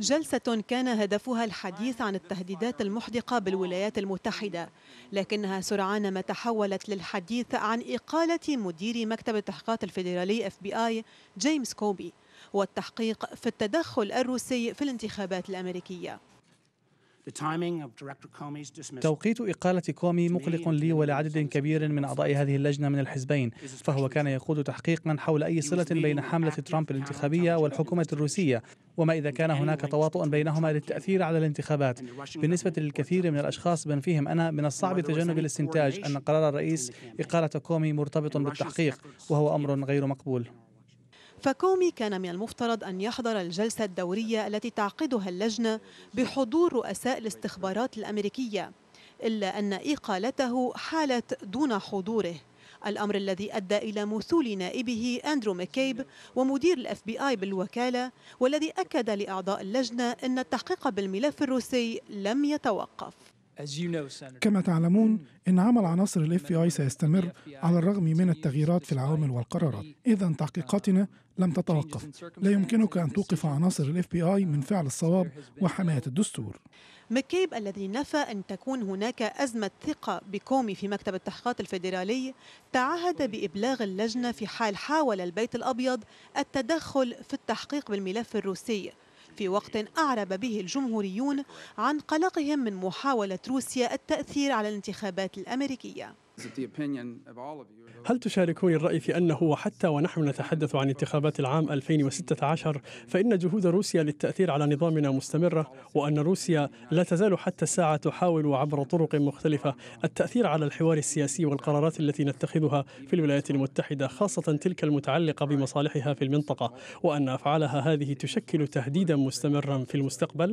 جلسة كان هدفها الحديث عن التهديدات المحدقة بالولايات المتحدة لكنها سرعان ما تحولت للحديث عن إقالة مدير مكتب التحقيقات الفيدرالي FBI جيمس كوبي والتحقيق في التدخل الروسي في الانتخابات الأمريكية توقيت إقالة كومي مقلق لي ولعدد كبير من أعضاء هذه اللجنة من الحزبين فهو كان يقود تحقيقا حول أي صلة بين حملة ترامب الانتخابية والحكومة الروسية وما إذا كان هناك تواطؤ بينهما للتأثير على الانتخابات بالنسبة للكثير من الأشخاص بين فيهم أنا من الصعب تجنب الاستنتاج أن قرار الرئيس إقالة كومي مرتبط بالتحقيق وهو أمر غير مقبول فكومي كان من المفترض أن يحضر الجلسة الدورية التي تعقدها اللجنة بحضور رؤساء الاستخبارات الأمريكية إلا أن إقالته حالت دون حضوره الأمر الذي أدى إلى مثول نائبه أندرو مكيب ومدير الاف بي آي بالوكالة والذي أكد لأعضاء اللجنة أن التحقيق بالملف الروسي لم يتوقف كما تعلمون ان عمل عناصر الاف بي اي سيستمر على الرغم من التغييرات في العوامل والقرارات اذا تحقيقاتنا لم تتوقف لا يمكنك ان توقف عناصر الاف بي اي من فعل الصواب وحمايه الدستور مكيب الذي نفى أن تكون هناك أزمة ثقة بكومي في مكتب التحقيقات الفيدرالي تعهد بإبلاغ اللجنة في حال حاول البيت الأبيض التدخل في التحقيق بالملف الروسي في وقت أعرب به الجمهوريون عن قلقهم من محاولة روسيا التأثير على الانتخابات الأمريكية هل تشاركوني الرأي في أنه وحتى ونحن نتحدث عن انتخابات العام 2016 فإن جهود روسيا للتأثير على نظامنا مستمرة وأن روسيا لا تزال حتى الساعة تحاول عبر طرق مختلفة التأثير على الحوار السياسي والقرارات التي نتخذها في الولايات المتحدة خاصة تلك المتعلقة بمصالحها في المنطقة وأن أفعالها هذه تشكل تهديدا مستمرا في المستقبل